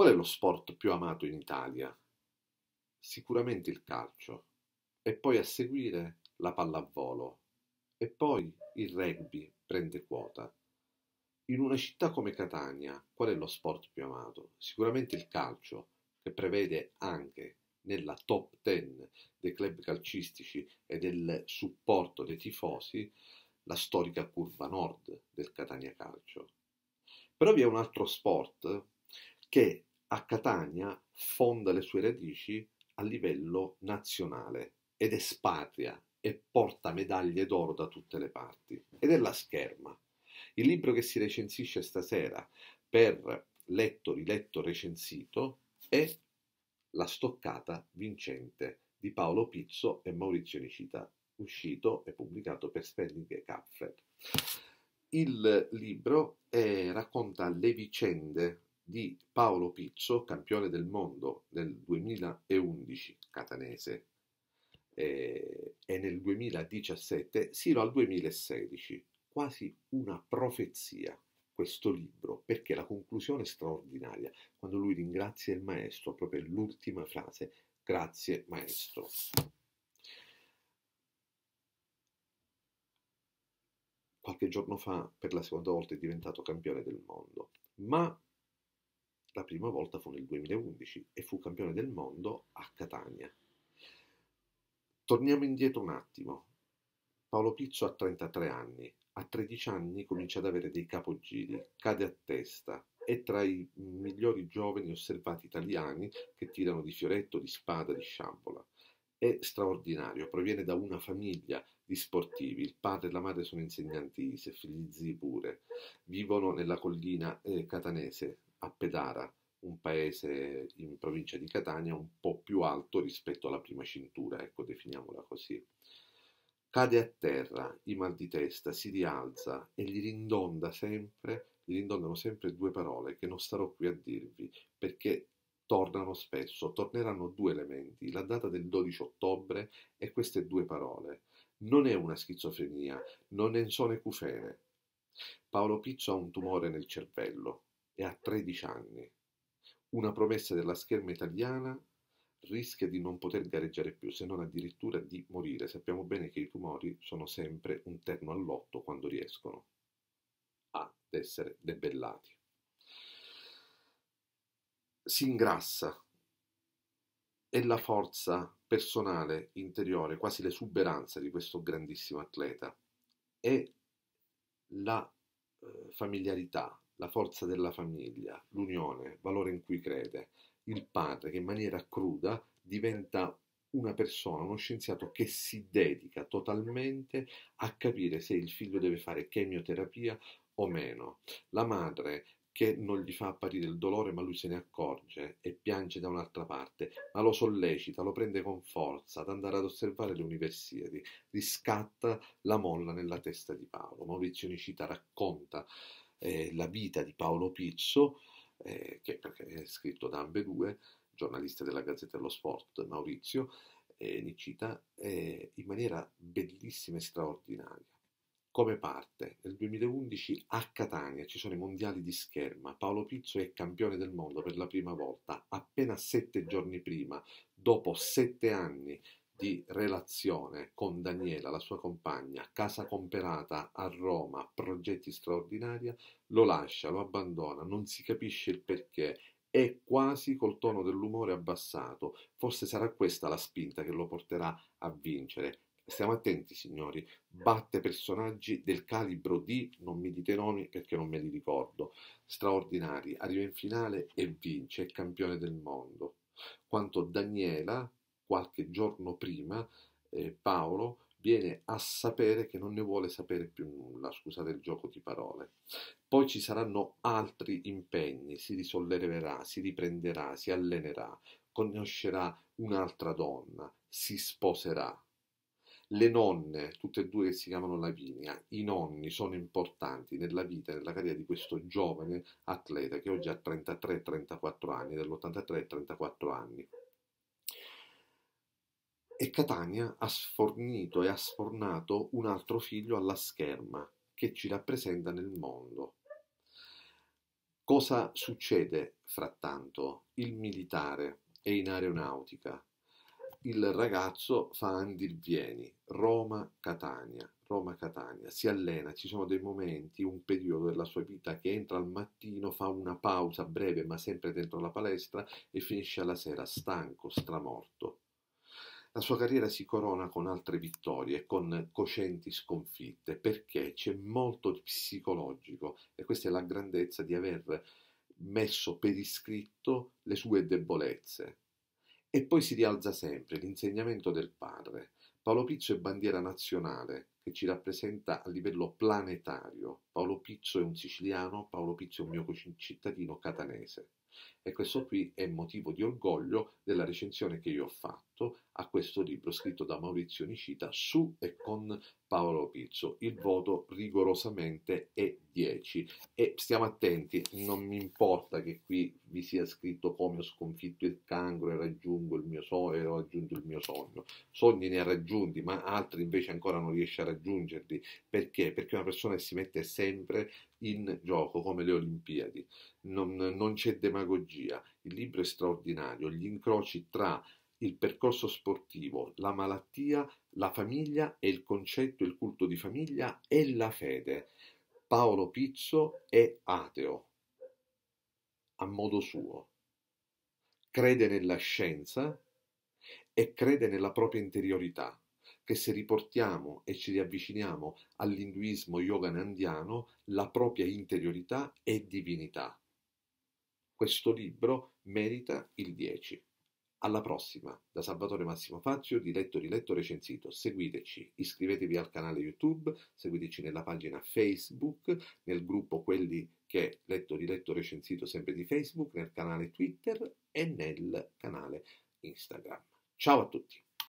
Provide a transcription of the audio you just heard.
Qual è lo sport più amato in Italia? Sicuramente il calcio, e poi a seguire la pallavolo, e poi il rugby prende quota. In una città come Catania, qual è lo sport più amato? Sicuramente il calcio, che prevede anche nella top ten dei club calcistici e del supporto dei tifosi la storica curva nord del Catania Calcio. Però vi è un altro sport che a Catania fonda le sue radici a livello nazionale ed espatria e porta medaglie d'oro da tutte le parti. Ed è la scherma. Il libro che si recensisce stasera per letto, riletto, recensito è La stoccata vincente di Paolo Pizzo e Maurizio Nicita, uscito e pubblicato per Spelling Caffè. Il libro eh, racconta le vicende di Paolo Piccio, campione del mondo nel 2011 catanese e nel 2017 sino al 2016, quasi una profezia questo libro, perché la conclusione è straordinaria, quando lui ringrazia il maestro, proprio l'ultima frase, grazie maestro. Qualche giorno fa, per la seconda volta, è diventato campione del mondo, ma la prima volta fu nel 2011 e fu campione del mondo a Catania. Torniamo indietro un attimo. Paolo Pizzo ha 33 anni, a 13 anni comincia ad avere dei capogiri, cade a testa, è tra i migliori giovani osservati italiani che tirano di fioretto, di spada, di sciambola. È straordinario, proviene da una famiglia di sportivi, il padre e la madre sono insegnanti ISEF, figli zii pure, vivono nella collina eh, catanese, a Pedara, un paese in provincia di Catania un po' più alto rispetto alla prima cintura, ecco, definiamola così. Cade a terra, i mal di testa, si rialza e gli rindonda sempre, gli rindondano sempre due parole che non starò qui a dirvi, perché tornano spesso, torneranno due elementi, la data del 12 ottobre e queste due parole. Non è una schizofrenia, non ne sono ecufene. Paolo Pizzo ha un tumore nel cervello, e ha 13 anni. Una promessa della scherma italiana rischia di non poter gareggiare più, se non addirittura di morire. Sappiamo bene che i tumori sono sempre un terno all'otto quando riescono ad essere debellati. Si ingrassa e la forza personale interiore, quasi l'esuberanza di questo grandissimo atleta, è la eh, familiarità, la forza della famiglia, l'unione, valore in cui crede, il padre che in maniera cruda diventa una persona, uno scienziato che si dedica totalmente a capire se il figlio deve fare chemioterapia o meno, la madre che non gli fa apparire il dolore ma lui se ne accorge e piange da un'altra parte, ma lo sollecita, lo prende con forza ad andare ad osservare le Universiadi, riscatta la molla nella testa di Paolo. Maurizio Nicita racconta eh, la vita di Paolo Pizzo, eh, che è scritto da ambedue, giornalista della Gazzetta dello Sport, Maurizio e Nicita, eh, in maniera bellissima e straordinaria. Come parte? Nel 2011 a Catania ci sono i mondiali di scherma. Paolo Pizzo è campione del mondo per la prima volta, appena sette giorni prima, dopo sette anni di relazione con Daniela, la sua compagna, casa comperata a Roma, progetti straordinari, lo lascia, lo abbandona, non si capisce il perché è quasi col tono dell'umore abbassato. Forse sarà questa la spinta che lo porterà a vincere. Stiamo attenti, signori, batte personaggi del calibro di, non mi dite nomi perché non me li ricordo, straordinari, arriva in finale e vince, è campione del mondo. Quanto Daniela, qualche giorno prima, eh, Paolo viene a sapere che non ne vuole sapere più nulla, scusate il gioco di parole. Poi ci saranno altri impegni, si risolleverà, si riprenderà, si allenerà, conoscerà un'altra donna, si sposerà. Le nonne, tutte e due che si chiamano Lavinia, i nonni sono importanti nella vita e nella carriera di questo giovane atleta che oggi ha 33-34 anni, dell'83-34 anni. E Catania ha sfornito e ha sfornato un altro figlio alla scherma che ci rappresenta nel mondo. Cosa succede frattanto? Il militare è in aeronautica. Il ragazzo fa andirvieni, Roma-Catania, Roma-Catania, si allena, ci sono dei momenti, un periodo della sua vita che entra al mattino, fa una pausa breve ma sempre dentro la palestra e finisce alla sera stanco, stramorto. La sua carriera si corona con altre vittorie e con cocenti sconfitte, perché c'è molto di psicologico e questa è la grandezza di aver messo per iscritto le sue debolezze. E poi si rialza sempre l'insegnamento del padre. Paolo Pizzo è bandiera nazionale che ci rappresenta a livello planetario. Paolo Pizzo è un siciliano, Paolo Pizzo è un mio cittadino catanese e questo qui è motivo di orgoglio della recensione che io ho fatto a questo libro scritto da Maurizio Nicita su e con Paolo Pizzo. Il voto rigorosamente è 10 e stiamo attenti, non mi importa che qui vi sia scritto come ho sconfitto il cancro e raggiungo il mio sogno e ho raggiunto il mio sogno. Sogni ne ha raggiunti, ma altri invece ancora non riesce a raggiungerli. Perché? Perché una persona si mette sempre in gioco come le Olimpiadi. non, non c'è demagogia psicologia, il libro è straordinario, gli incroci tra il percorso sportivo, la malattia, la famiglia e il concetto, il culto di famiglia e la fede. Paolo Pizzo è ateo, a modo suo. Crede nella scienza e crede nella propria interiorità, che se riportiamo e ci riavviciniamo all'induismo yoga nandiano, la propria interiorità è divinità. Questo libro merita il 10. Alla prossima, da Salvatore Massimo Fazio di Letto Riletto Recensito. Seguiteci, iscrivetevi al canale YouTube, seguiteci nella pagina Facebook, nel gruppo Quelli che Letto Riletto Recensito sempre di Facebook, nel canale Twitter e nel canale Instagram. Ciao a tutti!